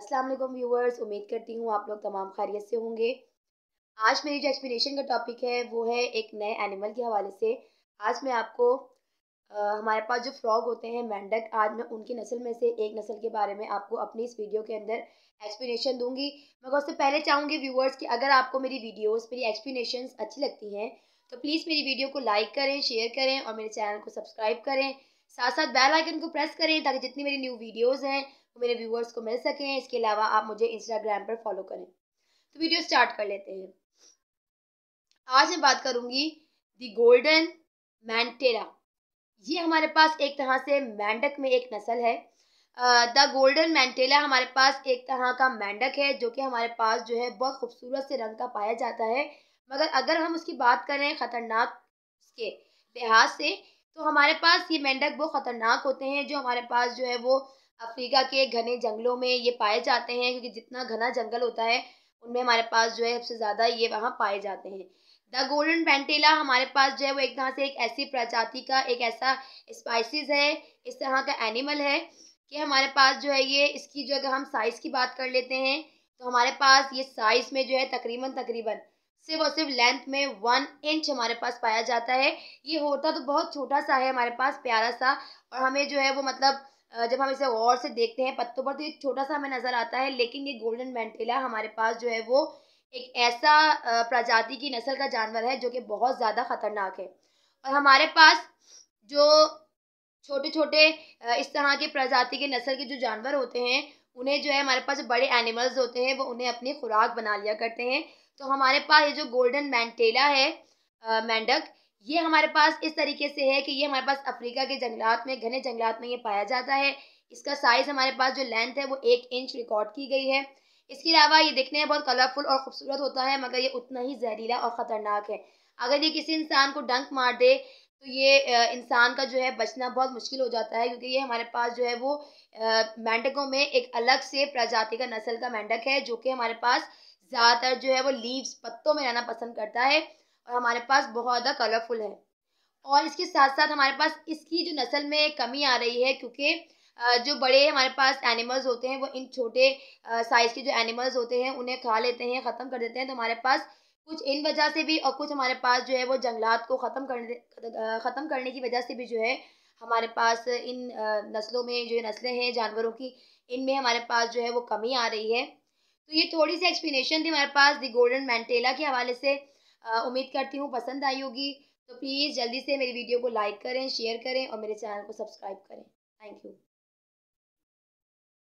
अस्सलाम वालेकुम व्यूवर्स उम्मीद करती हूँ आप लोग तमाम खैरियत से होंगे आज मेरी जो एक्सप्लेनेशन का टॉपिक है वो है एक नए एनिमल के हवाले से आज मैं आपको आ, हमारे पास जो फ्रॉग होते हैं मेंढक आज मैं उनकी नस्ल में से एक नस्ल के बारे में आपको अपनी इस वीडियो के अंदर एक्सप्लेनेशन दूंगी मैं उससे पहले चाहूँगी व्यूवर्स कि अगर आपको मेरी वीडियोज़ मेरी एक्सप्लेशन अच्छी लगती हैं तो प्लीज़ मेरी वीडियो को लाइक करें शेयर करें और मेरे चैनल को सब्सक्राइब करें साथ साथ बेल आइकन को प्रेस करें ताकि जितनी मेरी न्यू वीडियोस हैं वो मेरे व्यूअर्स को मिल सकें इसके अलावा आप मुझे इंस्टाग्राम पर फॉलो करें तो वीडियो स्टार्ट कर लेते हैं आज मैं बात करूँगी दी गोल्डन मैंटेरा ये हमारे पास एक तरह से मेंढक में एक नस्ल है द गोल्डन मैंटेला हमारे पास एक तरह का मेंढक है जो कि हमारे पास जो है बहुत खूबसूरत से रंग का पाया जाता है मगर अगर हम उसकी बात करें ख़तरनाक के लिहाज से तो हमारे पास ये मेंढक बहुत ख़तरनाक होते हैं जो हमारे पास जो है वो अफ्रीका के घने जंगलों में ये पाए जाते हैं क्योंकि जितना घना जंगल होता है उनमें हमारे पास जो है सबसे ज़्यादा ये वहाँ पाए जाते हैं द गोल्डन पेंटेला हमारे पास जो है वो एक तरह से एक ऐसी प्रजाति का एक ऐसा स्पाइसिस है इस तरह का एनिमल है कि हमारे पास जो है ये इसकी जो अगर हम साइज़ की बात कर लेते हैं तो हमारे पास ये साइज़ में जो है तकरीबन तकरीबन सिर्फ और सिर्फ लेंथ में वन इंच हमारे पास पाया जाता है ये होता तो बहुत छोटा सा है हमारे पास प्यारा सा और हमें जो है वो मतलब जब हम इसे और से देखते हैं पत्तों पर तो ये छोटा सा हमें नज़र आता है लेकिन ये गोल्डन वेंटिला हमारे पास जो है वो एक ऐसा प्रजाति की नस्ल का जानवर है जो कि बहुत ज़्यादा ख़तरनाक है और हमारे पास जो छोटे छोटे इस तरह के प्रजाति के नस्ल के जो जानवर होते हैं उन्हें जो है हमारे पास बड़े एनिमल्स होते हैं वो उन्हें अपनी खुराक बना लिया करते हैं तो हमारे पास ये जो गोल्डन मैंटेला है मेंढक ये हमारे पास इस तरीके से है कि ये हमारे पास अफ्रीका के जंगलात में घने जंगलात में ये पाया जाता है इसका साइज़ हमारे पास जो लेंथ है वो एक इंच रिकॉर्ड की गई है इसके अलावा ये देखने में बहुत कलरफुल और ख़ूबसूरत होता है मगर ये उतना ही जहरीला और ख़तरनाक है अगर ये किसी इंसान को डंक मार दे तो ये इंसान का जो है बचना बहुत मुश्किल हो जाता है क्योंकि ये हमारे पास जो है वो मेंढकों में एक अलग से प्रजाति का नस्ल का मेंढक है जो कि हमारे पास ज़्यादातर जो है वो लीव्स पत्तों में रहना पसंद करता है और हमारे पास बहुत ज़्यादा कलरफुल है और इसके साथ साथ हमारे पास इसकी जो नस्ल में कमी आ रही है क्योंकि जो बड़े हमारे पास एनिमल्स होते हैं वो इन छोटे साइज़ के जो एनिमल्स होते हैं उन्हें खा लेते हैं ख़त्म कर देते हैं तो हमारे पास कुछ इन वजह से भी और कुछ हमारे पास जो है वो जंगलात को ख़त्म करने ख़त्म करने की वजह से भी जो है हमारे पास इन नस्लों में जो नस्लें हैं जानवरों की इनमें हमारे पास जो है वो कमी आ रही है तो ये थोड़ी सी एक्सप्लेनेशन थी हमारे पास दी गोल्डन मैंटेला के हवाले से उम्मीद करती हूँ पसंद आई होगी तो प्लीज़ जल्दी से मेरी वीडियो को लाइक करें शेयर करें और मेरे चैनल को सब्सक्राइब करें थैंक यू